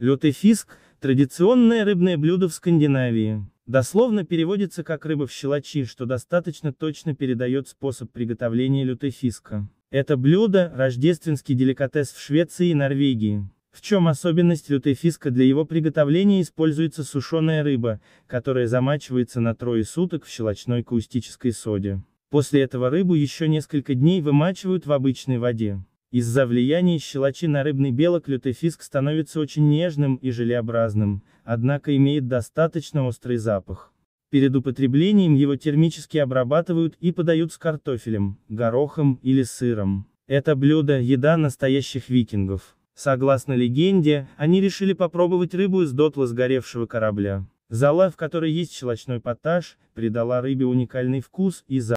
Лютый фиск – традиционное рыбное блюдо в Скандинавии. Дословно переводится как «рыба в щелочи», что достаточно точно передает способ приготовления лютой фиска. Это блюдо – рождественский деликатес в Швеции и Норвегии. В чем особенность лютефиска для его приготовления используется сушеная рыба, которая замачивается на трое суток в щелочной каустической соде. После этого рыбу еще несколько дней вымачивают в обычной воде. Из-за влияния щелочи на рыбный белок лютефиск становится очень нежным и желеобразным, однако имеет достаточно острый запах. Перед употреблением его термически обрабатывают и подают с картофелем, горохом или сыром. Это блюдо – еда настоящих викингов. Согласно легенде, они решили попробовать рыбу из дотла сгоревшего корабля. Зала, в которой есть щелочной поташ, придала рыбе уникальный вкус и запах.